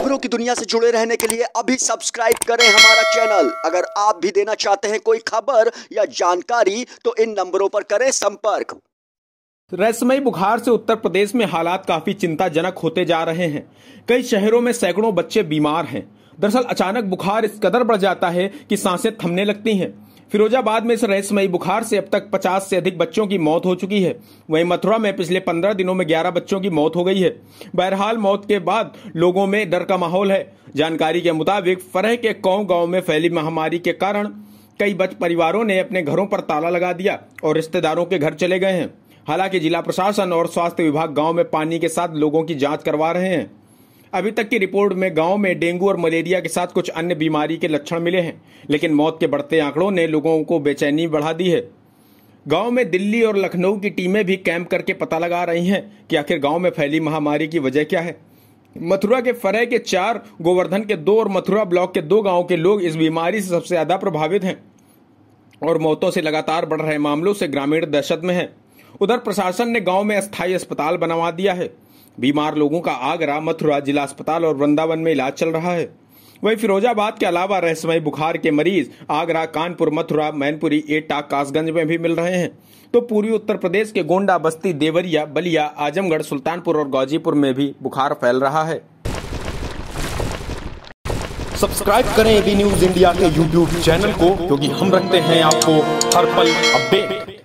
खबरों की दुनिया से जुड़े रहने के लिए अभी सब्सक्राइब करें हमारा चैनल अगर आप भी देना चाहते हैं कोई खबर या जानकारी तो इन नंबरों पर करें संपर्क रहस्यमयी बुखार से उत्तर प्रदेश में हालात काफी चिंताजनक होते जा रहे हैं कई शहरों में सैकड़ों बच्चे बीमार हैं दरअसल अचानक बुखार इस कदर बढ़ जाता है कि सांसें थमने लगती हैं फिरोजाबाद में इस रहस्यमयी बुखार से अब तक 50 से अधिक बच्चों की मौत हो चुकी है वहीं मथुरा में पिछले 15 दिनों में 11 बच्चों की मौत हो गई है बहरहाल मौत के बाद लोगों में डर का माहौल है जानकारी के मुताबिक फरह के कौ गाँव में फैली महामारी के कारण कई बच परिवारों ने अपने घरों पर ताला लगा दिया और रिश्तेदारों के घर चले गए हैं हालांकि जिला प्रशासन और स्वास्थ्य विभाग गाँव में पानी के साथ लोगों की जाँच करवा रहे हैं अभी तक की रिपोर्ट में गांव में डेंगू और मलेरिया के साथ कुछ अन्य बीमारी के लक्षण मिले हैं लेकिन मौत के बढ़ते आंकड़ों ने लोगों को बेचैनी बढ़ा दी है गांव में दिल्ली और लखनऊ की टीमें भी कैंप करके पता लगा रही हैं कि आखिर गांव में फैली महामारी की वजह क्या है मथुरा के फरह के चार गोवर्धन के दो और मथुरा ब्लॉक के दो गांव के लोग इस बीमारी से सबसे ज्यादा प्रभावित हैं और मौतों से लगातार बढ़ रहे मामलों से ग्रामीण दहशत में हैं उधर प्रशासन ने गांव में अस्थायी अस्पताल बनवा दिया है बीमार लोगों का आगरा मथुरा जिला अस्पताल और वृंदावन में इलाज चल रहा है वहीं फिरोजाबाद के अलावा रहस्यमय बुखार के मरीज आगरा कानपुर मथुरा मैनपुरी एटा कासगंज में भी मिल रहे हैं तो पूर्वी उत्तर प्रदेश के गोंडा बस्ती देवरिया बलिया आजमगढ़ सुल्तानपुर और गाजीपुर में भी बुखार फैल रहा है सब्सक्राइब करें एबी न्यूज इंडिया के यूट्यूब चैनल को क्योंकि हम रखते हैं आपको हर पल अपडेट